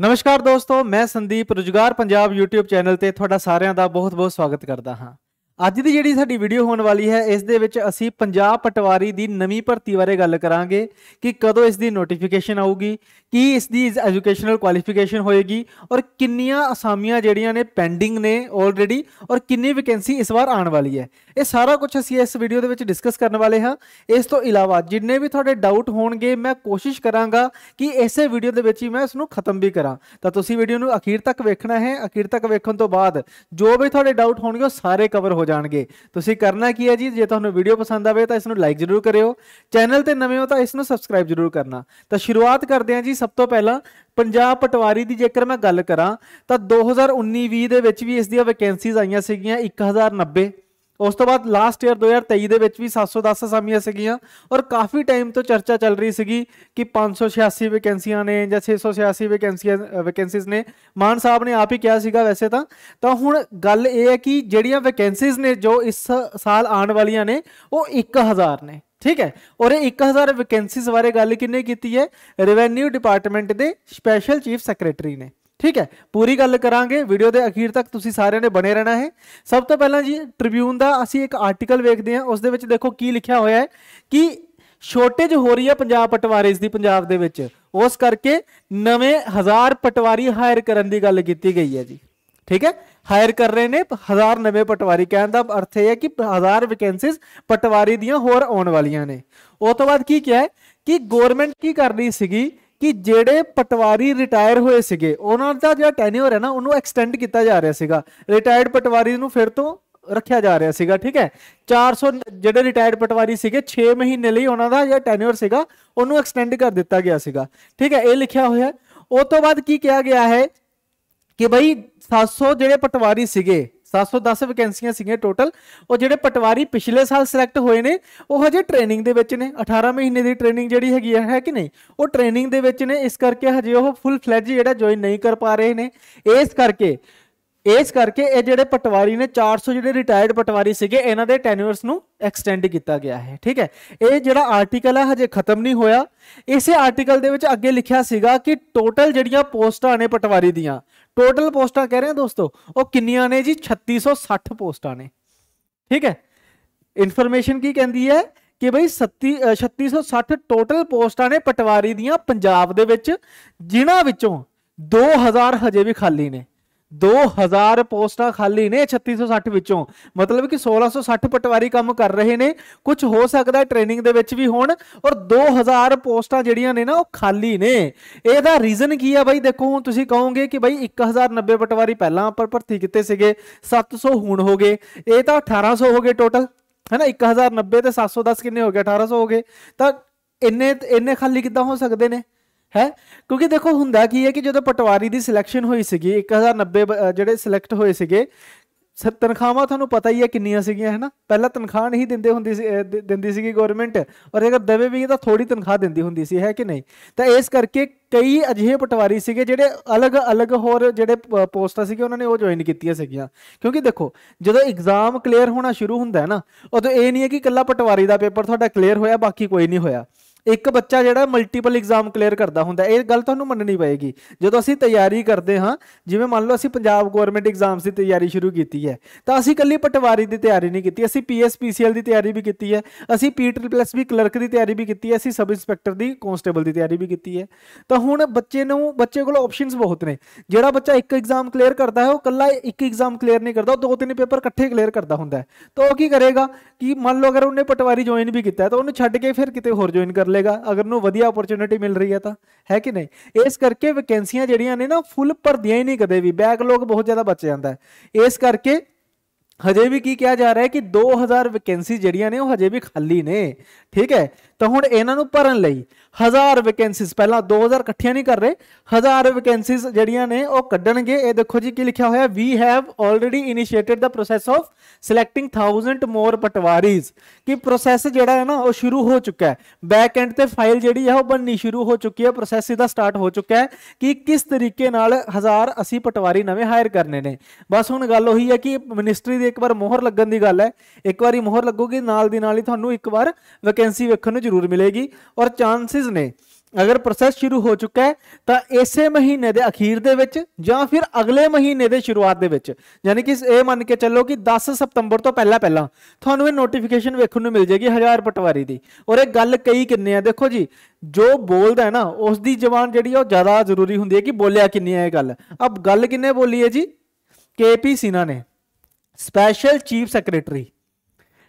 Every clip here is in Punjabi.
ਨਮਸਕਾਰ ਦੋਸਤੋ ਮੈਂ ਸੰਦੀਪ ਰੁਜ਼ਗਾਰ ਪੰਜਾਬ YouTube ਚੈਨਲ ਤੇ ਤੁਹਾਡਾ ਸਾਰਿਆਂ ਦਾ ਬਹੁਤ-ਬਹੁਤ ਸਵਾਗਤ ਕਰਦਾ ਹਾਂ ਅੱਜ ਦੀ ਜਿਹੜੀ ਸਾਡੀ ਵੀਡੀਓ ਹੋਣ ਵਾਲੀ ਹੈ ਇਸ ਦੇ ਵਿੱਚ ਅਸੀਂ ਪੰਜਾਬ ਪਟਵਾਰੀ ਦੀ ਨਵੀਂ ਭਰਤੀ ਬਾਰੇ ਗੱਲ ਕਰਾਂਗੇ ਕਿ ਕਦੋਂ ਇਸ ਦੀ ਨੋਟੀਫਿਕੇਸ਼ਨ ਆਊਗੀ ਕੀ ਇਸ ਦੀ ਐਜੂਕੇਸ਼ਨਲ ਕੁਆਲੀਫਿਕੇਸ਼ਨ ਹੋਏਗੀ ਔਰ ਕਿੰਨੀਆਂ ਅਸਾਮੀਆਂ ਜਿਹੜੀਆਂ ਨੇ ਪੈਂਡਿੰਗ ਨੇ ਆਲਰੇਡੀ ਔਰ ਕਿੰਨੀ ਵੈਕੈਂਸੀ ਇਸ ਵਾਰ ਆਉਣ ਵਾਲੀ ਹੈ ਇਹ ਸਾਰਾ ਕੁਝ ਅਸੀਂ ਇਸ ਵੀਡੀਓ ਦੇ ਵਿੱਚ ਡਿਸਕਸ ਕਰਨ ਵਾਲੇ ਹਾਂ ਇਸ ਤੋਂ ਇਲਾਵਾ ਜਿੰਨੇ ਵੀ ਤੁਹਾਡੇ ਡਾਊਟ ਹੋਣਗੇ ਮੈਂ ਕੋਸ਼ਿਸ਼ ਕਰਾਂਗਾ ਕਿ ਇਸੇ ਵੀਡੀਓ ਦੇ ਵਿੱਚ ਹੀ ਮੈਂ ਇਸ ਨੂੰ ਖਤਮ ਵੀ ਕਰਾਂ ਤਾਂ ਤੁਸੀਂ ਵੀਡੀਓ ਨੂੰ ਅਖੀਰ ਤੱਕ ਵੇਖਣਾ ਹੈ ਅਖੀਰ ਤੱਕ ਵੇਖਣ ਤੋਂ ਬਾਅਦ ਜੋ ਵੀ ਤੁਹਾਡੇ ਡਾਊਟ ਹੋਣਗੇ ਉਹ ਸਾਰੇ ਕਵਰ ਹੋ ਜਾਣਗੇ ਤੁਸੀਂ ਕਰਨਾ ਕੀ ਹੈ ਜੀ ਜੇ ਤੁਹਾਨੂੰ ਵੀਡੀਓ ਪਸੰਦ ਆਵੇ ਤਾਂ ਇਸ ਨੂੰ ਲਾਈਕ ਜ਼ਰੂਰ ਕਰਿਓ ਚੈਨਲ ਤੇ ਨਵੇਂ ਹੋ ਤਾਂ ਇਸ ਨੂੰ ਸਬਸਕ੍ਰਾਈਬ ਜ਼ਰੂਰ ਕਰਨਾ ਤਾਂ ਸ਼ੁਰੂਆਤ ਕਰਦੇ ਹਾਂ ਜੀ ਸਭ ਤੋਂ ਪਹਿਲਾਂ ਪੰਜਾਬ ਪਟਵਾਰੀ ਦੀ ਜੇਕਰ ਮੈਂ ਗੱਲ ਕਰਾਂ ਤਾਂ 2019-20 ਦੇ ਵਿੱਚ ਵੀ ਇਸ ਦੀਆਂ ਵੈਕੈਂਸੀਜ਼ ਆਈਆਂ ਸੀਗੀਆਂ 1090 ਉਸ ਤੋਂ ਬਾਅਦ ਲਾਸਟ ਈਅਰ 2023 ਦੇ ਵਿੱਚ ਵੀ 710 ਅਸਾਮੀਆਂ ਸੀਗੀਆਂ ਔਰ ਕਾਫੀ ਟਾਈਮ ਤੋਂ ਚਰਚਾ ਚੱਲ ਰਹੀ ਸੀਗੀ ਕਿ 586 ਵੈਕੈਂਸੀਆਂ ਨੇ ਜਾਂ 686 ਵੈਕੈਂਸੀਆਂ ਵੈਕੈਂਸੀਜ਼ ਨੇ ਮਾਨ ਸਾਹਿਬ ਨੇ ਆਪ ਹੀ ਕਿਹਾ ਸੀਗਾ ਵੈਸੇ ਤਾਂ ਤਾਂ ਹੁਣ ਗੱਲ ਇਹ ਹੈ ਕਿ ਜਿਹੜੀਆਂ ਵੈਕੈਂਸੀਜ਼ ਨੇ ਜੋ ਇਸ ਸਾਲ ਆਉਣ ਵਾਲੀਆਂ ਨੇ ਉਹ 1000 ਨੇ ਠੀਕ ਹੈ ਔਰ ਇਹ 1000 ਵੈਕੈਂਸੀਜ਼ ਬਾਰੇ ਗੱਲ ਕਿੰਨੇ ਕੀਤੀ ਹੈ ਰੈਵੈਨਿਊ ਡਿਪਾਰਟਮੈਂਟ ਦੇ ਸਪੈਸ਼ਲ ਚੀਫ ਸੈਕਟਰੀ ਨੇ ਠੀਕ ਹੈ ਪੂਰੀ ਗੱਲ ਕਰਾਂਗੇ ਵੀਡੀਓ ਦੇ ਅਖੀਰ ਤੱਕ ਤੁਸੀਂ ਸਾਰਿਆਂ ਨੇ ਬਣੇ ਰਹਿਣਾ ਹੈ ਸਭ ਤੋਂ ਪਹਿਲਾਂ ਜੀ ਟ੍ਰਿਬਿਊਨ ਦਾ ਅਸੀਂ ਇੱਕ ਆਰਟੀਕਲ ਵੇਖਦੇ ਹਾਂ ਉਸ ਦੇ ਵਿੱਚ ਦੇਖੋ ਕੀ ਲਿਖਿਆ ਹੋਇਆ ਹੈ ਕਿ ਸ਼ੋਰਟੇਜ ਹੋ ਰਹੀ ਹੈ ਪੰਜਾਬ ਪਟਵਾਰੀਜ਼ ਦੀ ਪੰਜਾਬ ਦੇ ਵਿੱਚ ਉਸ ਕਰਕੇ ਨਵੇਂ ਹਜ਼ਾਰ ਪਟਵਾਰੀ ਹਾਇਰ ਕਰਨ ਦੀ ਗੱਲ ਕੀਤੀ ਗਈ ਹੈ ਜੀ ਠੀਕ ਹੈ ਹਾਇਰ ਕਰ ਰਹੇ ਨੇ ਹਜ਼ਾਰ ਨਵੇਂ ਪਟਵਾਰੀ ਕਹਿਣ ਦਾ ਅਰਥ ਇਹ ਹੈ ਕਿ 1000 ਵੈਕੈਂਸੀਜ਼ ਪਟਵਾਰੀ ਦੀਆਂ ਹੋਰ ਆਉਣ ਵਾਲੀਆਂ ਨੇ ਉਸ ਤੋਂ ਬਾਅਦ ਕੀ ਕਿਹਾ ਹੈ ਕਿ ਗਵਰਨਮੈਂਟ ਕੀ ਕਰ ਰਹੀ ਸੀਗੀ ਕਿ ਜਿਹੜੇ ਪਟਵਾਰੀ ਰਿਟਾਇਰ ਹੋਏ ਸੀਗੇ ਉਹਨਾਂ ਦਾ ਜਿਹੜਾ ਟੈਨਿਓਰ ਹੈ ਨਾ ਉਹਨੂੰ ਐਕਸਟੈਂਡ ਕੀਤਾ ਜਾ ਰਿਹਾ ਸੀਗਾ ਰਿਟਾਇਰਡ ਪਟਵਾਰੀ ਨੂੰ ਫਿਰ ਤੋਂ ਰੱਖਿਆ ਜਾ ਰਿਹਾ ਸੀਗਾ ਠੀਕ ਹੈ 400 ਜਿਹੜੇ ਰਿਟਾਇਰਡ ਪਟਵਾਰੀ ਸੀਗੇ 6 ਮਹੀਨੇ ਲਈ ਉਹਨਾਂ ਦਾ ਜਿਹੜਾ ਟੈਨਿਓਰ ਸੀਗਾ ਉਹਨੂੰ ਐਕਸਟੈਂਡ ਕਰ ਦਿੱਤਾ ਗਿਆ ਸੀਗਾ ਠੀਕ ਹੈ ਇਹ ਲਿਖਿਆ ਹੋਇਆ ਉਸ ਤੋਂ ਬਾਅਦ ਕੀ ਕਿਹਾ ਗਿਆ ਹੈ ਕਿ ਭਾਈ 700 ਜਿਹੜੇ ਪਟਵਾਰੀ ਸੀਗੇ 710 ਵੈਕੈਂਸੀਆਂ ਸੀਗੀਆਂ ਟੋਟਲ ਉਹ ਜਿਹੜੇ ਪਟਵਾਰੀ ਪਿਛਲੇ ਸਾਲ ਸਿਲੈਕਟ ਹੋਏ ਨੇ ਉਹ ਹਜੇ ਟ੍ਰੇਨਿੰਗ ਦੇ ਵਿੱਚ ਨੇ 18 ਮਹੀਨੇ ਦੀ ਟ੍ਰੇਨਿੰਗ ਜਿਹੜੀ ਹੈਗੀ ਹੈ ਕਿ ਨਹੀਂ ਉਹ ਟ੍ਰੇਨਿੰਗ ਦੇ ਵਿੱਚ ਨੇ ਇਸ ਕਰਕੇ ਹਜੇ ਉਹ ਫੁੱਲ ਫਲੈਜ ਜਿਹੜਾ ਜੁਆਇਨ ਨਹੀਂ ਕਰ ਪਾ ਰਹੇ ਨੇ ਇਸ ਕਰਕੇ ਇਸ ਕਰਕੇ ਇਹ ਜਿਹੜੇ ਪਟਵਾਰੀ ਨੇ 400 ਜਿਹੜੇ ਰਿਟਾਇਰਡ ਪਟਵਾਰੀ ਸੀਗੇ ਇਹਨਾਂ ਦੇ ਟੈਨਿਊਰਸ ਨੂੰ ਐਕਸਟੈਂਡ ਕੀਤਾ ਗਿਆ ਹੈ ਠੀਕ ਹੈ ਇਹ ਜਿਹੜਾ ਆਰਟੀਕਲ ਹੈ ਹਜੇ ਖਤਮ ਨਹੀਂ ਹੋਇਆ ਇਸੇ ਆਰਟੀਕਲ ਦੇ ਵਿੱਚ ਅੱਗੇ ਲਿਖਿਆ ਸੀਗਾ ਕਿ ਟੋਟਲ ਜਿਹੜੀਆਂ ਪੋਸਟਾਂ ਨੇ ਪਟਵਾਰੀ ਦੀਆਂ ਟੋਟਲ ਪੋਸਟਾਂ ਕਹਿ ਰਹੇ ਆ ਦੋਸਤੋ ਉਹ ਕਿੰਨੀਆਂ ਨੇ ਜੀ 3660 ਪੋਸਟਾਂ ਨੇ ਠੀਕ ਹੈ ਇਨਫੋਰਮੇਸ਼ਨ ਕੀ ਕਹਿੰਦੀ ਹੈ ਕਿ ਬਈ 3660 ਟੋਟਲ ਪੋਸਟਾਂ ਨੇ ਪਟਵਾਰੀ ਦੀਆਂ ਪੰਜਾਬ ਦੇ ਵਿੱਚ ਜਿਨ੍ਹਾਂ ਵਿੱਚੋਂ 2000 ਹਜੇ ਵੀ ਖਾਲੀ ਨੇ 2000 ਪੋਸਟਾਂ ਖਾਲੀ ਨੇ 3660 ਵਿੱਚੋਂ ਮਤਲਬ ਕਿ 1660 ਪਟਵਾਰੀ ਕੰਮ ਕਰ ਰਹੇ ਨੇ ਕੁਝ ਹੋ ਸਕਦਾ ਟ੍ਰੇਨਿੰਗ ਦੇ ਵਿੱਚ ਵੀ ਹੋਣ ਔਰ 2000 ਪੋਸਟਾਂ ਜਿਹੜੀਆਂ ਨੇ ਨਾ ਉਹ ਖਾਲੀ ਨੇ ਇਹਦਾ ਰੀਜ਼ਨ ਕੀ ਆ ਬਾਈ ਦੇਖੋ ਹੁਣ ਤੁਸੀਂ ਕਹੋਗੇ ਕਿ ਬਾਈ 1090 ਪਟਵਾਰੀ ਪਹਿਲਾਂ ਪਰ ਭਰਤੀ ਕੀਤੇ ਸੀਗੇ 700 ਹੁਣ ਹੋ ਗਏ ਇਹ ਤਾਂ 1800 ਹੋ ਗਏ ਟੋਟਲ ਹੈ ਨਾ 1090 ਤੇ 710 ਕਿੰਨੇ ਹੋ ਗਏ 1800 ਹੋ ਗਏ ਤਾਂ ਇੰਨੇ ਇੰਨੇ ਖਾਲੀ ਕਿੱਦਾਂ ਹੋ ਸਕਦੇ ਨੇ ਹੈ ਕਿਉਂਕਿ ਦੇਖੋ ਹੁੰਦਾ ਕੀ ਹੈ ਕਿ ਜਦੋਂ ਪਟਵਾਰੀ ਦੀ ਸਿਲੈਕਸ਼ਨ ਹੋਈ ਸੀਗੀ 1090 ਜਿਹੜੇ ਸਿਲੈਕਟ ਹੋਏ ਸੀਗੇ ਤਨਖਾਹਾਂ ਤੁਹਾਨੂੰ ਪਤਾ ਹੀ ਹੈ ਕਿੰਨੀਆਂ ਸੀਗੀਆਂ ਹੈ ਨਾ ਪਹਿਲਾਂ ਤਨਖਾਹ ਨਹੀਂ ਦਿੰਦੇ ਹੁੰਦੀ ਸੀ ਦਿੰਦੀ ਸੀਗੀ ਗਵਰਨਮੈਂਟ ਔਰ ਜੇਕਰ ਦੇਵੇ ਵੀ ਤਾਂ ਥੋੜੀ ਤਨਖਾਹ ਦਿੰਦੀ ਹੁੰਦੀ ਸੀ ਹੈ ਕਿ ਨਹੀਂ ਤਾਂ ਇਸ ਕਰਕੇ ਕਈ ਅਜਿਹੇ ਪਟਵਾਰੀ ਸੀਗੇ ਜਿਹੜੇ ਅਲੱਗ-ਅਲੱਗ ਹੋਰ ਜਿਹੜੇ ਪੋਸਟਾਂ ਸੀਗੇ ਉਹਨਾਂ ਨੇ ਉਹ ਜੁਆਇਨ ਕੀਤੀਆਂ ਸੀਗੀਆਂ ਕਿਉਂਕਿ ਦੇਖੋ ਜਦੋਂ ਐਗਜ਼ਾਮ ਕਲੀਅਰ ਹੋਣਾ ਸ਼ੁਰੂ ਹੁੰਦਾ ਹੈ ਨਾ ਉਦੋਂ ਇਹ ਨਹੀਂ ਹੈ ਕਿ ਇਕੱਲਾ ਪਟਵਾਰੀ ਦਾ ਪੇਪਰ ਤੁਹਾਡਾ ਕਲੀਅਰ ਹੋਇਆ ਬਾਕੀ ਕੋਈ ਨਹੀਂ ਹੋਇਆ ਇੱਕ ਬੱਚਾ ਜਿਹੜਾ ਮਲਟੀਪਲ ਐਗਜ਼ਾਮ ਕਲੀਅਰ ਕਰਦਾ ਹੁੰਦਾ ਇਹ ਗੱਲ ਤੁਹਾਨੂੰ ਮੰਨਣੀ ਪਏਗੀ ਜਦੋਂ ਅਸੀਂ ਤਿਆਰੀ ਕਰਦੇ ਹਾਂ ਜਿਵੇਂ ਮੰਨ ਲਓ ਅਸੀਂ ਪੰਜਾਬ ਗਵਰਨਮੈਂਟ ਐਗਜ਼ਾਮਸ ਦੀ ਤਿਆਰੀ ਸ਼ੁਰੂ ਕੀਤੀ ਹੈ ਤਾਂ ਅਸੀਂ ਕੱਲੀ ਪਟਵਾਰੀ ਦੀ ਤਿਆਰੀ ਨਹੀਂ ਕੀਤੀ ਅਸੀਂ ਪੀਐਸਪੀਸੀਐਲ ਦੀ ਤਿਆਰੀ ਵੀ ਕੀਤੀ ਹੈ ਅਸੀਂ ਪੀਟੀਪਲਸ ਵੀ ਕਲਰਕ ਦੀ ਤਿਆਰੀ ਵੀ ਕੀਤੀ ਹੈ ਅਸੀਂ ਸਬ ਇੰਸਪੈਕਟਰ ਦੀ ਕਨਸਟੇਬਲ ਦੀ ਤਿਆਰੀ ਵੀ ਕੀਤੀ ਹੈ ਤਾਂ ਹੁਣ ਬੱਚੇ ਨੂੰ ਬੱਚੇ ਕੋਲ ਆਪਸ਼ਨਸ ਬਹੁਤ ਨੇ ਜਿਹੜਾ ਬੱਚਾ ਇੱਕ ਐਗਜ਼ਾਮ ਕਲੀਅਰ ਕਰਦਾ ਹੈ ਉਹ ਕੱਲਾ ਇੱਕ ਐਗਜ਼ਾਮ ਕਲੀਅਰ ਨਹੀਂ ਕਰਦਾ ਉਹ ਦੋ ਤਿੰਨ ਪੇਪਰ ਇਕੱਠੇ ਕਲੀਅਰ ਕਰਦਾ ਹੁੰਦਾ ਹੈ ਤਾਂ ਉਹ ਕੀ ਕਰੇਗਾ ਕਿ ਮੰਨ ਲਓ ਅਗਰ ਉਹਨੇ ਪਟਵਾਰੀ ਜੁਆਇਨ ਵੀ ਕੀਤਾ ਤਾਂ ਉਹਨੂੰ ਛੱਡ ਕੇ ਫਿਰ ਕਿਤੇ ਹੋਰ ਜੁਆਇਨ ਕਰ ਮਿਲੇਗਾ ਅਗਰ ਨੂੰ ਵਧੀਆ ਓਪਰਚ्युनिटी ਮਿਲ ਰਹੀ ਹੈ ਤਾਂ ਹੈ ਕਿ ਨਹੀਂ ਇਸ ਕਰਕੇ ਵੈਕੈਂਸੀਆਂ ਜਿਹੜੀਆਂ ਨੇ ਨਾ ਫੁੱਲ ਭਰਦੀਆਂ ਹੀ ਨਹੀਂ ਕਦੇ ਵੀ ਬੈਕਲੌਗ ਬਹੁਤ ਜ਼ਿਆਦਾ ਬਚ ਜਾਂਦਾ ਹੈ ਇਸ ਕਰਕੇ ਹਜੇ ਵੀ ਕੀ ਕਿਹਾ ਜਾ ਰਿਹਾ ਹੈ ਕਿ 2000 ਵੈਕੈਂਸੀ ਜਿਹੜੀਆਂ ਨੇ ਉਹ ਹਜੇ ਵੀ ਖਾਲੀ ਨੇ ਠੀਕ ਹੈ ਤਾਂ ਹੁਣ ਇਹਨਾਂ ਨੂੰ ਭਰਨ ਲਈ 1000 ਵੈਕੈਂਸੀਜ਼ ਪਹਿਲਾਂ 2000 ਇਕੱਠੀਆਂ ਨਹੀਂ ਕਰ ਰਹੇ 1000 ਵੈਕੈਂਸੀਜ਼ ਜਿਹੜੀਆਂ ਨੇ ਉਹ ਕੱਢਣਗੇ ਇਹ ਦੇਖੋ ਜੀ ਕੀ ਲਿਖਿਆ ਹੋਇਆ we have already initiated the process of selecting 1000 more patwaris ਕਿ ਪ੍ਰੋਸੈਸ ਜਿਹੜਾ ਹੈ ਨਾ ਉਹ ਸ਼ੁਰੂ ਹੋ ਚੁੱਕਾ ਹੈ ਬੈਕ ਐਂਡ ਤੇ ਫਾਈਲ ਜਿਹੜੀ ਹੈ ਉਹ ਬਣਨੀ ਸ਼ੁਰੂ ਹੋ ਚੁੱਕੀ ਹੈ ਪ੍ਰੋਸੈਸ ਇਹਦਾ ਸਟਾਰਟ ਹੋ ਚੁੱਕਾ ਹੈ ਕਿ ਕਿਸ ਤਰੀਕੇ ਨਾਲ 1000 ਅਸੀਂ ਪਟਵਾਰੀ ਨਵੇਂ ਹਾਇਰ ਕਰਨੇ ਨੇ ਬਸ ਹੁਣ ਗੱਲ ਉਹੀ ਹੈ ਕਿ ਮਿਨਿਸਟਰੀ ਦੇ ਇੱਕ ਵਾਰ ਮੋਹਰ ਲੱਗਣ ਦੀ ਗੱਲ ਹੈ ਇੱਕ ਵਾਰੀ ਮੋਹਰ ਲੱਗੂਗੀ ਨਾਲ ਦੀ ਨਾਲ ਹੀ ਤੁਹਾਨੂੰ ਇੱਕ ਵਾਰ ਵੈਕੈਂਸੀ ਵੇਖਣ ਨੂੰ ਜ਼ਰੂਰ ਮਿਲੇਗੀ ਔਰ ਚਾਂਸਸ ਨੇ ਅਗਰ ਪ੍ਰੋਸੈਸ ਸ਼ੁਰੂ ਹੋ ਚੁੱਕਾ ਹੈ ਤਾਂ ਇਸੇ ਮਹੀਨੇ ਦੇ ਅਖੀਰ ਦੇ ਵਿੱਚ ਜਾਂ ਫਿਰ ਅਗਲੇ ਮਹੀਨੇ ਦੇ ਸ਼ੁਰੂਆਤ ਦੇ ਵਿੱਚ ਯਾਨੀ ਕਿ ਇਹ ਮੰਨ ਕੇ ਚੱਲੋ ਕਿ 10 ਸਤੰਬਰ ਤੋਂ ਪਹਿਲਾਂ ਪਹਿਲਾਂ ਤੁਹਾਨੂੰ ਇਹ ਨੋਟੀਫਿਕੇਸ਼ਨ ਵੇਖਣ ਨੂੰ ਮਿਲ ਜੇਗੀ ਹਜ਼ਾਰ ਪਟਵਾਰੀ ਦੀ ਔਰ ਇਹ ਗੱਲ ਕਈ ਕਿੰਨੇ ਆ ਦੇਖੋ ਜੀ ਜੋ ਬੋਲਦਾ ਹੈ ਨਾ ਉਸ ਦੀ ਜ਼ਬਾਨ ਜਿਹੜੀ ਉਹ ਜ਼ਿਆਦਾ ਜ਼ਰੂਰੀ ਹੁੰਦੀ ਹੈ ਕਿ ਬੋਲਿਆ ਕਿੰਨੇ ਆ ਇਹ ਗੱਲ ਅਬ ਗੱਲ ਕਿੰਨੇ ਬੋਲੀ ਹੈ ਜੀ ਕੇਪੀ ਸਿਨਾ ਨੇ ਸਪੈਸ਼ਲ ਚੀਫ ਸੈਕਟਰੀ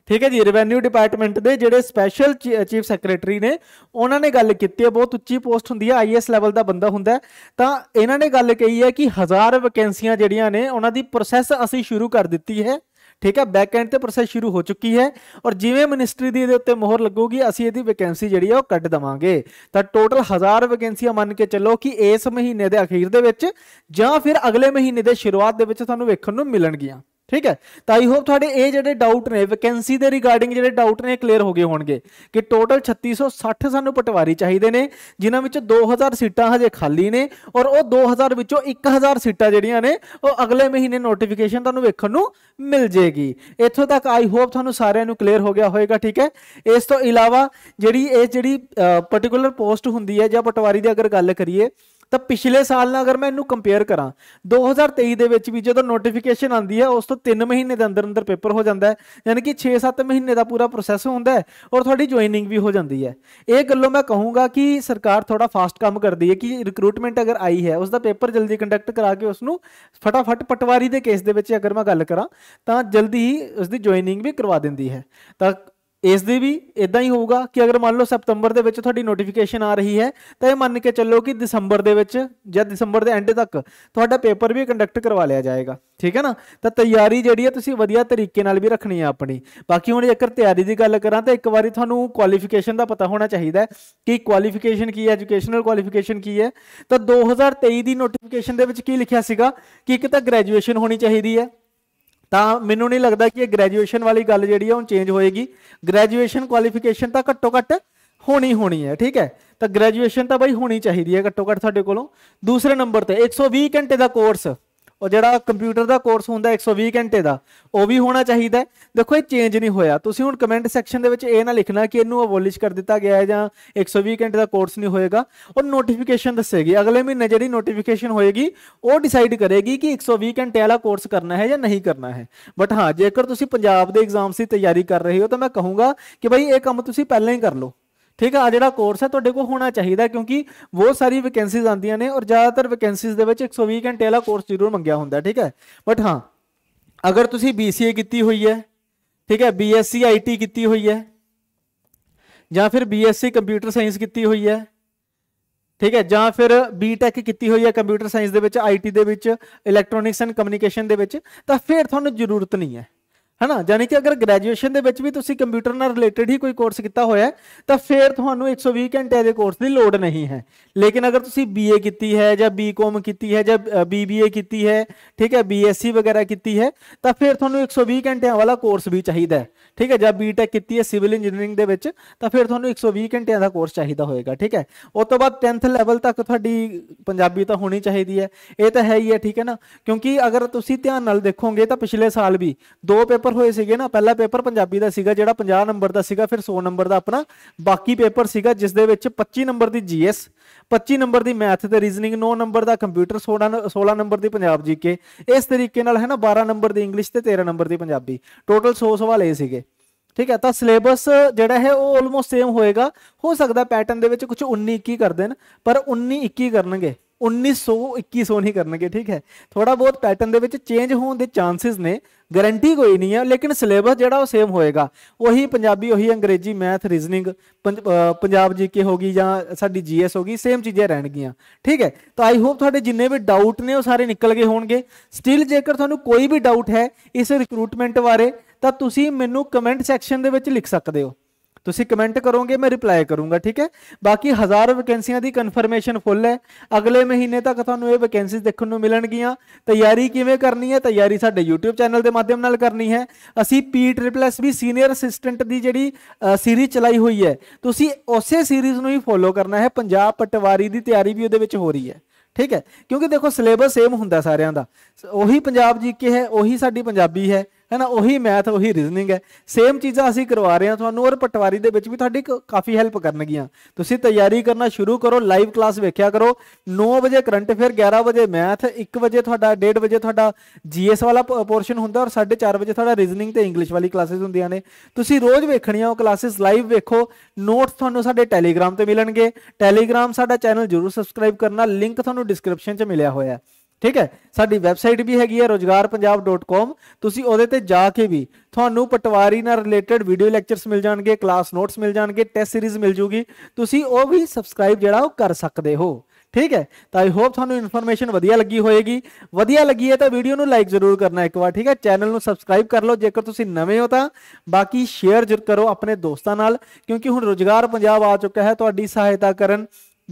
ਠੀਕ ਹੈ ਜੀ ਰੈਵਨਿਊ ਡਿਪਾਰਟਮੈਂਟ ਦੇ ਜਿਹੜੇ ਸਪੈਸ਼ਲ ਚੀਫ ਸੈਕਟਰੀ ਨੇ ਉਹਨਾਂ ਨੇ ਗੱਲ ਕੀਤੀ ਹੈ ਬਹੁਤ ਉੱਚੀ ਪੋਸਟ ਹੁੰਦੀ ਹੈ ਆਈਐਸ ਲੈਵਲ ਦਾ ਬੰਦਾ ਹੁੰਦਾ ਤਾਂ ਇਹਨਾਂ ਨੇ ਗੱਲ ਕਹੀ ਹੈ ਕਿ ਹਜ਼ਾਰ ਵੈਕੈਂਸੀਆਂ ਜਿਹੜੀਆਂ ਨੇ ਉਹਨਾਂ ਦੀ ਪ੍ਰੋਸੈਸ ਅਸੀਂ ਸ਼ੁਰੂ ਕਰ ਦਿੱਤੀ ਹੈ ਠੀਕ ਹੈ ਬੈਕ ਐਂਡ ਤੇ ਪ੍ਰੋਸੈਸ ਸ਼ੁਰੂ ਹੋ ਚੁੱਕੀ ਹੈ ਔਰ ਜਿਵੇਂ ਮਿਨਿਸਟਰੀ ਦੀ ਇਹਦੇ ਉੱਤੇ ਮੋਹਰ ਲੱਗੂਗੀ ਅਸੀਂ ਇਹਦੀ ਵੈਕੈਂਸੀ ਜਿਹੜੀ ਆ ਉਹ ਕੱਢ ਦਵਾਂਗੇ ਤਾਂ ਟੋਟਲ 1000 ਵੈਕੈਂਸੀਆਂ ਮੰਨ ਕੇ ਚੱਲੋ ਕਿ ਇਸ ਮਹੀਨੇ ਦੇ ਅਖੀਰ ਦੇ ਵਿੱਚ ਜਾਂ ਫਿਰ ਅਗਲੇ ਮਹੀਨੇ ਦੇ ਸ਼ੁਰੂਆਤ ਦੇ ਵਿੱਚ ਤੁਹਾਨੂੰ ਵੇਖਣ ਨੂੰ ਮਿਲਣਗੀਆਂ ਠੀਕ ਹੈ ਤਾਂ ਆਈ ਹੋਪ ਤੁਹਾਡੇ ਇਹ ਜਿਹੜੇ ਡਾਊਟ ਨੇ ਵੈਕੈਂਸੀ ਦੇ ਰਿਗਾਰਡਿੰਗ ਜਿਹੜੇ ਡਾਊਟ ਨੇ ਕਲੀਅਰ ਹੋ ਗਏ ਹੋਣਗੇ ਕਿ ਟੋਟਲ 3660 ਸਾਨੂੰ ਪਟਵਾਰੀ ਚਾਹੀਦੇ ਨੇ ਜਿਨ੍ਹਾਂ ਵਿੱਚੋਂ 2000 ਸੀਟਾਂ ਹਜੇ ਖਾਲੀ ਨੇ ਔਰ ਉਹ 2000 ਵਿੱਚੋਂ 1000 ਸੀਟਾਂ ਜਿਹੜੀਆਂ ਨੇ ਉਹ ਅਗਲੇ ਮਹੀਨੇ ਨੋਟੀਫਿਕੇਸ਼ਨ ਤੁਹਾਨੂੰ ਵੇਖਣ ਨੂੰ ਮਿਲ ਜੇਗੀ ਇੱਥੋਂ ਤੱਕ ਆਈ ਹੋਪ ਤੁਹਾਨੂੰ ਸਾਰਿਆਂ ਨੂੰ ਕਲੀਅਰ ਹੋ ਗਿਆ ਹੋਵੇਗਾ ਠੀਕ ਹੈ ਇਸ ਤੋਂ ਇਲਾਵਾ ਜਿਹੜੀ ਇਹ ਜਿਹੜੀ ਪਾਰਟਿਕੂਲਰ ਪੋਸਟ ਹੁੰਦੀ ਹੈ ਜਾਂ ਪਟਵਾਰੀ ਦੀ ਅਗਰ ਗੱਲ ਕਰੀਏ ਤਾਂ ਪਿਛਲੇ ਸਾਲ ਨਾਲ ਅਗਰ ਮੈਂ ਇਹਨੂੰ ਕੰਪੇਅਰ ਕਰਾਂ 2023 ਦੇ ਵਿੱਚ ਵੀ ਜਦੋਂ ਨੋਟੀਫਿਕੇਸ਼ਨ ਆਂਦੀ ਹੈ ਉਸ ਤੋਂ 3 ਮਹੀਨੇ ਦੇ ਅੰਦਰ ਅੰਦਰ ਪੇਪਰ ਹੋ ਜਾਂਦਾ ਹੈ ਯਾਨੀ ਕਿ 6-7 ਮਹੀਨੇ ਦਾ ਪੂਰਾ ਪ੍ਰੋਸੈਸ ਹੁੰਦਾ ਹੈ ਔਰ ਤੁਹਾਡੀ ਜੁਆਇਨਿੰਗ ਵੀ ਹੋ ਜਾਂਦੀ ਹੈ ਇਹ ਗੱਲੋਂ ਮੈਂ ਕਹੂੰਗਾ ਕਿ ਸਰਕਾਰ ਥੋੜਾ ਫਾਸਟ ਕੰਮ ਕਰਦੀ ਹੈ ਕਿ ਰਿਕਰੂਟਮੈਂਟ ਅਗਰ ਆਈ ਹੈ ਉਸ ਦਾ ਪੇਪਰ ਜਲਦੀ ਕੰਡਕਟ ਕਰਾ ਕੇ ਉਸ ਨੂੰ ਫਟਾਫਟ ਪਟਵਾਰੀ ਦੇ ਕੇਸ ਦੇ ਵਿੱਚ ਅਗਰ ਮੈਂ ਗੱਲ ਕਰਾਂ ਤਾਂ ਜਲਦੀ ਹੀ ਉਸ ਦੀ ਜੁਆਇਨਿੰਗ ਵੀ ਕਰਵਾ ਦਿੰਦੀ ਹੈ ਤਾਂ ਇਸ ਦੇ ਵੀ ਇਦਾਂ ਹੀ ਹੋਊਗਾ ਕਿ ਅਗਰ ਮੰਨ ਲਓ ਸਤੰਬਰ ਦੇ ਵਿੱਚ ਤੁਹਾਡੀ ਨੋਟੀਫਿਕੇਸ਼ਨ ਆ ਰਹੀ ਹੈ ਤਾਂ ਇਹ ਮੰਨ ਕੇ ਚੱਲੋ ਕਿ ਦਸੰਬਰ ਦੇ ਵਿੱਚ ਜਾਂ ਦਸੰਬਰ ਦੇ ਐਂਡ ਤੱਕ ਤੁਹਾਡਾ ਪੇਪਰ ਵੀ ਕੰਡਕਟ ਕਰਵਾ ਲਿਆ ਜਾਏਗਾ ਠੀਕ ਹੈ ਨਾ ਤਾਂ ਤਿਆਰੀ ਜਿਹੜੀ ਹੈ ਤੁਸੀਂ ਵਧੀਆ ਤਰੀਕੇ ਨਾਲ ਵੀ ਰੱਖਣੀ ਹੈ ਆਪਣੀ ਬਾਕੀ ਹੁਣ ਜੇਕਰ ਤਿਆਰੀ ਦੀ ਗੱਲ ਕਰਾਂ ਤਾਂ ਇੱਕ ਵਾਰੀ ਤੁਹਾਨੂੰ ਕੁਆਲੀਫਿਕੇਸ਼ਨ ਦਾ ਪਤਾ ਹੋਣਾ ਚਾਹੀਦਾ ਹੈ ਕਿ ਕੁਆਲੀਫਿਕੇਸ਼ਨ ਕੀ ਹੈ ਐਜੂਕੇਸ਼ਨਲ ਕੁਆਲੀਫਿਕੇਸ਼ਨ ਕੀ ਹੈ ਤਾਂ 2023 ਦੀ ਨੋਟੀਫਿਕੇਸ਼ਨ ਦੇ ਵਿੱਚ ਕੀ ਲਿਖਿਆ ਸੀਗਾ ਕਿ ਇੱਕ ਤਾਂ ਗ੍ਰੈਜੂਏਸ਼ਨ ਹੋਣੀ ਚਾਹੀਦੀ ਹੈ ਤਾਂ ਮੈਨੂੰ ਨਹੀਂ ਲੱਗਦਾ ਕਿ ਇਹ ਗ੍ਰੈਜੂਏਸ਼ਨ ਵਾਲੀ ਗੱਲ ਜਿਹੜੀ ਆ ਉਹ ਚੇਂਜ ਹੋਏਗੀ ਗ੍ਰੈਜੂਏਸ਼ਨ ਕੁਆਲੀਫਿਕੇਸ਼ਨ ਤਾਂ ਘੱਟੋ ਘੱਟ ਹੋਣੀ ਹੋਣੀ ਹੈ ਠੀਕ ਹੈ ਤਾਂ ਗ੍ਰੈਜੂਏਸ਼ਨ ਤਾਂ ਬਈ ਹੋਣੀ ਚਾਹੀਦੀ ਹੈ ਘੱਟੋ ਘੱਟ ਸਾਡੇ ਕੋਲੋਂ ਦੂਸਰੇ ਨੰਬਰ ਤੇ 120 ਘੰਟੇ ਦਾ ਕੋਰਸ ਉਹ ਜਿਹੜਾ ਕੰਪਿਊਟਰ ਦਾ ਕੋਰਸ ਹੁੰਦਾ 120 ਘੰਟੇ ਦਾ ਉਹ ਵੀ ਹੋਣਾ ਚਾਹੀਦਾ ਦੇਖੋ ਇਹ ਚੇਂਜ ਨਹੀਂ ਹੋਇਆ ਤੁਸੀਂ ਹੁਣ ਕਮੈਂਟ ਸੈਕਸ਼ਨ ਦੇ ਵਿੱਚ ਇਹ ਨਾ ਲਿਖਣਾ ਕਿ ਇਹਨੂੰ ਅਬੋਲਿਸ਼ ਕਰ ਦਿੱਤਾ ਗਿਆ ਹੈ ਜਾਂ 120 ਘੰਟੇ ਦਾ ਕੋਰਸ ਨਹੀਂ ਹੋਏਗਾ ਉਹ ਨੋਟੀਫਿਕੇਸ਼ਨ ਦੱਸੇਗੀ ਅਗਲੇ ਮਹੀਨੇ ਜਿਹੜੀ ਨੋਟੀਫਿਕੇਸ਼ਨ ਹੋਏਗੀ ਉਹ ਡਿਸਾਈਡ ਕਰੇਗੀ ਕਿ 120 ਘੰਟੇ ਵਾਲਾ ਕੋਰਸ ਕਰਨਾ ਹੈ ਜਾਂ ਨਹੀਂ ਕਰਨਾ ਹੈ ਬਟ ਹਾਂ ਜੇਕਰ ਤੁਸੀਂ ਪੰਜਾਬ ਦੇ ਐਗਜ਼ਾਮਸ ਦੀ ਤਿਆਰੀ ਕਰ ਰਹੇ ਹੋ ਤਾਂ ਮੈਂ ਕਹੂੰਗਾ ਕਿ ਭਾਈ ਇਹ ਕੰਮ ਤੁਸੀਂ ਪਹਿਲਾਂ ਹੀ ਕਰ ਲਓ ਠੀਕ ਆ ਜਿਹੜਾ ਕੋਰਸ ਹੈ ਤੁਹਾਡੇ ਕੋਲ ਹੋਣਾ ਚਾਹੀਦਾ ਕਿਉਂਕਿ ਬਹੁਤ ਸਾਰੀ ਵੈਕੈਂਸੀਜ਼ ਆਉਂਦੀਆਂ ਨੇ ਔਰ ਜ਼ਿਆਦਾਤਰ ਵੈਕੈਂਸੀਜ਼ ਦੇ ਵਿੱਚ 120 ਘੰਟੇ ਵਾਲਾ ਕੋਰਸ ਜ਼ਰੂਰ ਮੰਗਿਆ ਹੁੰਦਾ ਠੀਕ ਹੈ ਬਟ ਹਾਂ ਅਗਰ ਤੁਸੀਂ BCA ਕੀਤੀ ਹੋਈ ਹੈ ਠੀਕ ਹੈ BSc IT ਕੀਤੀ ਹੋਈ ਹੈ ਜਾਂ ਫਿਰ BSc ਕੰਪਿਊਟਰ ਸਾਇੰਸ ਕੀਤੀ ਹੋਈ ਹੈ ਠੀਕ ਹੈ ਜਾਂ ਫਿਰ ਬੀਟੈਕ ਕੀਤੀ ਹੋਈ ਹੈ ਕੰਪਿਊਟਰ ਸਾਇੰਸ ਦੇ ਵਿੱਚ ਆਈਟੀ ਦੇ ਵਿੱਚ ਇਲੈਕਟ੍ਰੋਨਿਕਸ ਐਂਡ ਕਮਿਊਨੀਕੇਸ਼ਨ ਦੇ ਵਿੱਚ ਤਾਂ ਫਿਰ ਤੁਹਾਨੂੰ ਜ਼ਰੂਰਤ ਨਹੀਂ ਹੈ ਹਨਾ ਯਾਨੀ ਕਿ ਅਗਰ ਗ੍ਰੈਜੂਏਸ਼ਨ ਦੇ ਵਿੱਚ ਵੀ ਤੁਸੀਂ ਕੰਪਿਊਟਰ ਨਾਲ ਰਿਲੇਟਡ ਹੀ ਕੋਈ ਕੋਰਸ ਕੀਤਾ ਹੋਇਆ ਤਾਂ ਫਿਰ ਤੁਹਾਨੂੰ 120 ਘੰਟੇ ਦੇ ਕੋਰਸ ਦੀ ਲੋੜ ਨਹੀਂ ਹੈ ਲੇਕਿਨ ਅਗਰ ਤੁਸੀਂ ਬੀਏ ਕੀਤੀ ਹੈ ਜਾਂ ਬੀਕਾਮ ਕੀਤੀ ਹੈ ਜਾਂ ਬੀਬੀਏ ਕੀਤੀ ਹੈ ਠੀਕ ਹੈ ਬੀਐਸਸੀ ਵਗੈਰਾ ਕੀਤੀ ਹੈ ਤਾਂ ਫਿਰ ਤੁਹਾਨੂੰ 120 ਘੰਟਿਆਂ ਵਾਲਾ ਕੋਰਸ ਵੀ ਚਾਹੀਦਾ ਹੈ ਠੀਕ ਹੈ ਜਾਂ ਬੀਟੈਕ ਕੀਤੀ ਹੈ ਸਿਵਲ ਇੰਜੀਨੀਅਰਿੰਗ ਦੇ ਵਿੱਚ ਤਾਂ ਫਿਰ ਤੁਹਾਨੂੰ 120 ਘੰਟਿਆਂ ਦਾ ਕੋਰਸ ਚਾਹੀਦਾ ਹੋਏਗਾ ਠੀਕ ਹੈ ਉਸ ਤੋਂ ਬਾਅਦ 10th ਲੈਵਲ ਤੱਕ ਤੁਹਾਡੀ ਪੰਜਾਬੀ ਤਾਂ ਹੋਣੀ ਚਾਹੀਦੀ ਹੈ ਇਹ ਤਾਂ ਹੈ ਹੀ ਹੈ ਠੀਕ ਹੈ ਨਾ ਕਿਉਂਕਿ ਅਗਰ ਤੁਸੀਂ ਧਿਆਨ ਨਾਲ ਦੇਖੋਗੇ ਤਾਂ ਪਿਛਲੇ ਸਾਲ ਵੀ ਦੋ ਪੇਪਰ ਪੇਪਰ ਹੋਏ ਸੀਗੇ ਨਾ ਪਹਿਲਾ ਪੇਪਰ ਪੰਜਾਬੀ ਦਾ ਸੀਗਾ ਜਿਹੜਾ 50 ਨੰਬਰ ਦਾ ਸੀਗਾ ਫਿਰ 100 ਨੰਬਰ ਦਾ ਆਪਣਾ ਬਾਕੀ ਪੇਪਰ ਸੀਗਾ ਜਿਸ ਦੇ ਵਿੱਚ 25 ਨੰਬਰ ਦੀ ਜੀਐਸ 25 ਨੰਬਰ ਦੀ ਮੈਥ ਤੇ ਰੀਜ਼ਨਿੰਗ 9 ਨੰਬਰ ਦਾ ਕੰਪਿਊਟਰ 16 16 ਨੰਬਰ ਦੀ ਪੰਜਾਬ ਜੀਕੇ ਇਸ ਤਰੀਕੇ ਨਾਲ ਹੈ ਨਾ 12 ਨੰਬਰ ਦੀ ਇੰਗਲਿਸ਼ ਤੇ 13 ਨੰਬਰ ਦੀ ਪੰਜਾਬੀ ਟੋਟਲ 100 ਸਵਾਲ ਇਹ ਸੀਗੇ ਠੀਕ ਹੈ ਤਾਂ ਸਿਲੇਬਸ ਜਿਹੜਾ ਹੈ ਉਹ ਆਲਮੋਸਟ ਸੇਮ ਹੋਏਗਾ ਹੋ ਸਕਦਾ ਪੈਟਰਨ ਦੇ ਵਿੱਚ ਕੁਝ 19 21 ਕਰ ਦੇਣ ਪਰ 19 21 ਕਰਨਗੇ 1921 ਨਹੀਂ ਕਰਨਗੇ ਠੀਕ ਹੈ ਥੋੜਾ ਬਹੁਤ ਪੈਟਰਨ ਦੇ ਵਿੱਚ ਚੇਂਜ ਹੋਣ ਦੇ ਚਾਂਸਸ ਨੇ ਗਾਰੰਟੀ ਕੋਈ ਨਹੀਂ ਹੈ ਲੇਕਿਨ ਸਿਲੇਬਸ ਜਿਹੜਾ ਉਹ ਸੇਮ ਹੋਏਗਾ ਉਹੀ ਪੰਜਾਬੀ ਉਹੀ ਅੰਗਰੇਜ਼ੀ ਮੈਥ ਰੀਜ਼ਨਿੰਗ ਪੰਜਾਬ ਜੀਕੇ ਹੋਗੀ ਜਾਂ ਸਾਡੀ ਜੀਐਸ ਹੋਗੀ ਸੇਮ ਚੀਜ਼ਾਂ ਰਹਿਣਗੀਆਂ ਠੀਕ ਹੈ ਤਾਂ ਆਈ ਹੋਪ ਤੁਹਾਡੇ ਜਿੰਨੇ ਵੀ ਡਾਊਟ ਨੇ ਉਹ ਸਾਰੇ ਨਿਕਲ ਗਏ ਹੋਣਗੇ ਸਟਿਲ ਜੇਕਰ ਤੁਹਾਨੂੰ ਕੋਈ ਵੀ ਡਾਊਟ ਹੈ ਇਸ ਰਿਕਰੂਟਮੈਂਟ ਬਾਰੇ ਤਾਂ ਤੁਸੀਂ ਮੈਨੂੰ ਕਮੈਂਟ ਸੈਕਸ਼ਨ ਦੇ ਵਿੱਚ ਲਿਖ ਸਕਦੇ ਹੋ ਤੁਸੀਂ ਕਮੈਂਟ ਕਰੋਗੇ ਮੈਂ ਰਿਪਲਾਈ ਕਰੂੰਗਾ ਠੀਕ ਹੈ ਬਾਕੀ ਹਜ਼ਾਰ ਵੈਕੈਂਸੀਆਂ ਦੀ ਕਨਫਰਮੇਸ਼ਨ ਫੁੱਲ ਹੈ ਅਗਲੇ ਮਹੀਨੇ ਤੱਕ ਤੁਹਾਨੂੰ ਇਹ ਵੈਕੈਂਸੀਜ਼ ਦੇਖਣ ਨੂੰ ਮਿਲਣਗੀਆਂ ਤਿਆਰੀ ਕਿਵੇਂ ਕਰਨੀ ਹੈ ਤਿਆਰੀ ਸਾਡੇ YouTube ਚੈਨਲ ਦੇ ਮਾਧਿਅਮ ਨਾਲ ਕਰਨੀ ਹੈ ਅਸੀਂ P triple S B senior assistant ਦੀ ਜਿਹੜੀ ਸੀਰੀਜ਼ ਚਲਾਈ ਹੋਈ ਹੈ ਤੁਸੀਂ ਉਸੇ ਸੀਰੀਜ਼ ਨੂੰ ਹੀ ਫੋਲੋ ਕਰਨਾ ਹੈ ਪੰਜਾਬ ਪਟਵਾਰੀ ਦੀ ਤਿਆਰੀ ਵੀ ਉਹਦੇ ਵਿੱਚ ਹੋ ਰਹੀ ਹੈ ਠੀਕ ਹੈ ਕਿਉਂਕਿ ਦੇਖੋ ਸਿਲੇਬਸ ਸੇਮ ਹੁੰਦਾ ਸਾਰਿਆਂ ਦਾ ਉਹੀ ਪੰਜਾਬ ਜੀਕੇ ਹੈ ਉਹੀ ਸਾਡੀ ਪੰਜਾਬੀ ਹੈ ਹੈ ਨਾ ਉਹੀ ਮੈਥ ਉਹੀ ਰੀਜ਼ਨਿੰਗ ਹੈ ਸੇਮ ਚੀਜ਼ਾਂ ਅਸੀਂ ਕਰਵਾ ਰਹੇ ਹਾਂ ਤੁਹਾਨੂੰ ਔਰ ਪਟਵਾਰੀ ਦੇ ਵਿੱਚ ਵੀ ਤੁਹਾਡੀ ਕਾਫੀ ਹੈਲਪ ਕਰਨਗੀਆਂ ਤੁਸੀਂ ਤਿਆਰੀ ਕਰਨਾ ਸ਼ੁਰੂ ਕਰੋ ਲਾਈਵ ਕਲਾਸ ਵੇਖਿਆ ਕਰੋ 9 ਵਜੇ ਕਰੰਟ ਅਫੇਅਰ 11 ਵਜੇ ਮੈਥ 1 ਵਜੇ ਤੁਹਾਡਾ 1:30 ਵਜੇ ਤੁਹਾਡਾ ਜੀਐਸ ਵਾਲਾ ਪੋਰਸ਼ਨ ਹੁੰਦਾ ਔਰ 4:30 ਵਜੇ ਤੁਹਾਡਾ ਰੀਜ਼ਨਿੰਗ ਤੇ ਇੰਗਲਿਸ਼ ਵਾਲੀ ਕਲਾਸਿਸ ਹੁੰਦੀਆਂ ਨੇ ਤੁਸੀਂ ਰੋਜ਼ ਵੇਖਣੀਆਂ ਉਹ ਕਲਾਸਿਸ ਲਾਈਵ ਵੇਖੋ ਨੋਟਸ ਤੁਹਾਨੂੰ ਸਾਡੇ ਟੈਲੀਗ੍ਰam ਤੇ ਮਿਲਣਗੇ ਟੈਲੀਗ੍ਰam ਸਾਡਾ ਚੈਨਲ ਜਰੂਰ ਸਬਸਕ੍ਰਾਈਬ ਕਰਨਾ ਲਿੰਕ ਤੁਹਾਨੂੰ ਡਿਸਕ੍ਰਿਪਸ਼ਨ 'ਚ ਮਿਲਿਆ ਹੋਇਆ ਹੈ ਠੀਕ ਹੈ ਸਾਡੀ ਵੈਬਸਾਈਟ ਵੀ ਹੈਗੀ ਹੈ rozgarpunjab.com ਤੁਸੀਂ ਉਹਦੇ ਤੇ ਜਾ ਕੇ ਵੀ ਤੁਹਾਨੂੰ ਪਟਵਾਰੀ ਨਾਲ ਰਿਲੇਟਡ ਵੀਡੀਓ ਲੈਕਚਰਸ ਮਿਲ ਜਾਣਗੇ ਕਲਾਸ ਨੋਟਸ ਮਿਲ ਜਾਣਗੇ ਟੈਸਟ ਸੀਰੀਜ਼ ਮਿਲ ਜੂਗੀ ਤੁਸੀਂ ਉਹ ਵੀ ਸਬਸਕ੍ਰਾਈਬ ਜਿਹੜਾ ਉਹ ਕਰ ਸਕਦੇ ਹੋ ਠੀਕ ਹੈ ਤਾਂ ਆਈ ਹੋਪ ਤੁਹਾਨੂੰ ਇਨਫੋਰਮੇਸ਼ਨ ਵਧੀਆ ਲੱਗੀ ਹੋਏਗੀ ਵਧੀਆ ਲੱਗੀ ਹੈ ਤਾਂ ਵੀਡੀਓ ਨੂੰ ਲਾਈਕ ਜ਼ਰੂਰ ਕਰਨਾ ਇੱਕ ਵਾਰ ਠੀਕ ਹੈ ਚੈਨਲ ਨੂੰ ਸਬਸਕ੍ਰਾਈਬ ਕਰ ਲਓ ਜੇਕਰ ਤੁਸੀਂ ਨਵੇਂ ਹੋ ਤਾਂ ਬਾਕੀ ਸ਼ੇਅਰ ਜ਼ਰੂਰ ਕਰੋ ਆਪਣੇ ਦੋਸਤਾਂ ਨਾਲ ਕਿਉਂਕਿ ਹੁਣ ਰੋਜ਼ਗਾਰ ਪੰਜਾਬ ਆ ਚੁੱਕਾ ਹੈ ਤੁਹਾਡੀ ਸਹਾਇਤਾ ਕਰਨ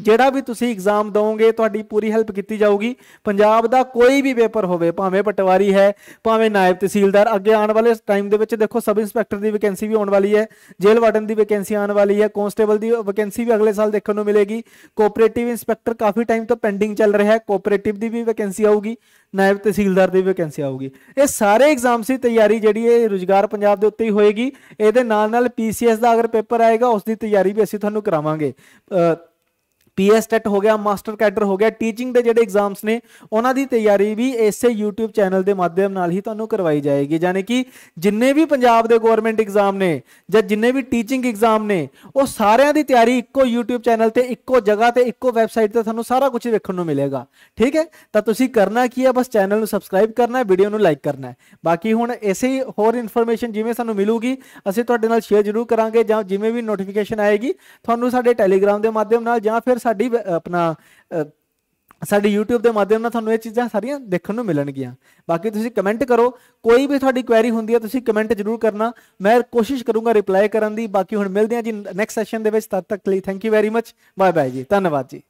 ਜਿਹੜਾ ਵੀ ਤੁਸੀਂ ਐਗਜ਼ਾਮ ਦਿਓਗੇ ਤੁਹਾਡੀ ਪੂਰੀ ਹੈਲਪ ਕੀਤੀ ਜਾਊਗੀ ਪੰਜਾਬ ਦਾ ਕੋਈ ਵੀ ਪੇਪਰ ਹੋਵੇ ਭਾਵੇਂ ਪਟਵਾਰੀ ਹੈ ਭਾਵੇਂ ਨਾਇਬ ਤਹਿਸੀਲਦਾਰ ਅੱਗੇ ਆਉਣ ਵਾਲੇ ਟਾਈਮ ਦੇ ਵਿੱਚ ਦੇਖੋ ਸਬ ਇੰਸਪੈਕਟਰ ਦੀ ਵੈਕੈਂਸੀ ਵੀ ਆਉਣ ਵਾਲੀ ਹੈ ਜੇਲ੍ਹ ਵਾਰਡਨ ਦੀ ਵੈਕੈਂਸੀ ਆਉਣ ਵਾਲੀ ਹੈ ਕਨਸਟੇਬਲ ਦੀ ਵੈਕੈਂਸੀ ਵੀ ਅਗਲੇ ਸਾਲ ਦੇਖਣ ਨੂੰ ਮਿਲੇਗੀ ਕੋਆਪਰੇਟਿਵ ਇੰਸਪੈਕਟਰ ਕਾਫੀ ਟਾਈਮ ਤੋਂ ਪੈਂਡਿੰਗ ਚੱਲ ਰਿਹਾ ਹੈ ਕੋਆਪਰੇਟਿਵ ਦੀ ਵੀ ਵੈਕੈਂਸੀ ਆਊਗੀ ਨਾਇਬ ਤਹਿਸੀਲਦਾਰ ਦੀ ਵੈਕੈਂਸੀ ਆਊਗੀ ਇਹ ਸਾਰੇ ਐਗਜ਼ਾਮਸ ਦੀ ਤਿਆਰੀ ਜਿਹੜੀ ਹੈ ਰੁਜ਼ਗਾਰ ਪੰਜਾਬ ਦੇ ਉੱਤੇ ਹੀ ਹੋਏਗੀ ਇਹਦੇ ਨਾਲ ਨਾਲ ਪੀਸੀਐਸ ਦਾ ਅਗਰ ਪੇਪਰ ਆਏਗਾ ਉਸ ਦੀ ਤਿਆਰੀ ਵੀ ਅਸੀਂ ਤੁਹਾਨੂੰ ਕਰਾਵਾਂਗੇ ਪੀਐਸਟੈਟ ਹੋ ਗਿਆ ਮਾਸਟਰ ਕੈਡਰ ਹੋ ਗਿਆ ਟੀਚਿੰਗ ਦੇ ਜਿਹੜੇ ਐਗਜ਼ਾਮਸ ਨੇ ਉਹਨਾਂ ਦੀ ਤਿਆਰੀ ਵੀ ਇਸੇ YouTube ਚੈਨਲ ਦੇ ਮਾਧਿਅਮ ਨਾਲ ਹੀ ਤੁਹਾਨੂੰ ਕਰਵਾਈ ਜਾਏਗੀ ਯਾਨੀ ਕਿ ਜਿੰਨੇ ਵੀ ਪੰਜਾਬ ਦੇ ਗਵਰਨਮੈਂਟ ਐਗਜ਼ਾਮ ਨੇ ਜਾਂ ਜਿੰਨੇ ਵੀ ਟੀਚਿੰਗ ਐਗਜ਼ਾਮ ਨੇ ਉਹ ਸਾਰਿਆਂ ਦੀ ਤਿਆਰੀ ਇੱਕੋ YouTube ਚੈਨਲ ਤੇ ਇੱਕੋ ਜਗ੍ਹਾ ਤੇ ਇੱਕੋ ਵੈਬਸਾਈਟ ਤੇ ਤੁਹਾਨੂੰ ਸਾਰਾ ਕੁਝ ਵੇਖਣ ਨੂੰ ਮਿਲੇਗਾ ਠੀਕ ਹੈ ਤਾਂ ਤੁਸੀਂ ਕਰਨਾ ਕੀ ਹੈ ਬਸ ਚੈਨਲ ਨੂੰ ਸਬਸਕ੍ਰਾਈਬ ਕਰਨਾ ਹੈ ਵੀਡੀਓ ਨੂੰ ਲਾਈਕ ਕਰਨਾ ਹੈ ਬਾਕੀ ਹੁਣ ਐਸੇ ਹੀ ਹੋਰ ਇਨਫੋਰਮੇਸ਼ਨ ਜਿਵੇਂ ਸਾਨੂੰ ਮਿਲੂਗੀ ਅਸੀਂ ਤੁਹਾਡੇ ਨਾਲ ਸ਼ੇਅਰ ਜ਼ਰੂਰ ਕਰਾਂਗੇ ਜਾਂ ਜਿਵੇਂ ਵੀ ਨੋਟੀਫਿਕੇਸ਼ਨ ਆਏਗੀ ਤੁਹਾਨੂੰ ਸਾਡੇ ਟੈਲੀਗ੍ਰਾਮ ਦੇ ਮਾਧਿਅਮ ਨਾਲ ਜਾਂ ਫਿਰ ਸਾਡੀ ਆਪਣਾ ਸਾਡੇ YouTube ਦੇ ਮਾਧਿਅਮ ਨਾਲ ਤੁਹਾਨੂੰ ਇਹ ਚੀਜ਼ਾਂ ਸਾਰੀਆਂ ਦੇਖਣ ਨੂੰ ਮਿਲਣਗੀਆਂ ਬਾਕੀ ਤੁਸੀਂ ਕਮੈਂਟ ਕਰੋ ਕੋਈ ਵੀ ਤੁਹਾਡੀ ਕੁਐਰੀ ਹੁੰਦੀ ਹੈ ਤੁਸੀਂ ਕਮੈਂਟ ਜ਼ਰੂਰ ਕਰਨਾ ਮੈਂ ਕੋਸ਼ਿਸ਼ ਕਰੂੰਗਾ ਰਿਪਲਾਈ ਕਰਨ ਦੀ ਬਾਕੀ ਹੁਣ ਮਿਲਦੇ ਹਾਂ ਜੀ ਨੈਕਸਟ ਸੈਸ਼ਨ ਦੇ ਵਿੱਚ ਤਦ ਤੱਕ ਲਈ thank you very much bye bye ਜੀ ਧੰਨਵਾਦ ਜੀ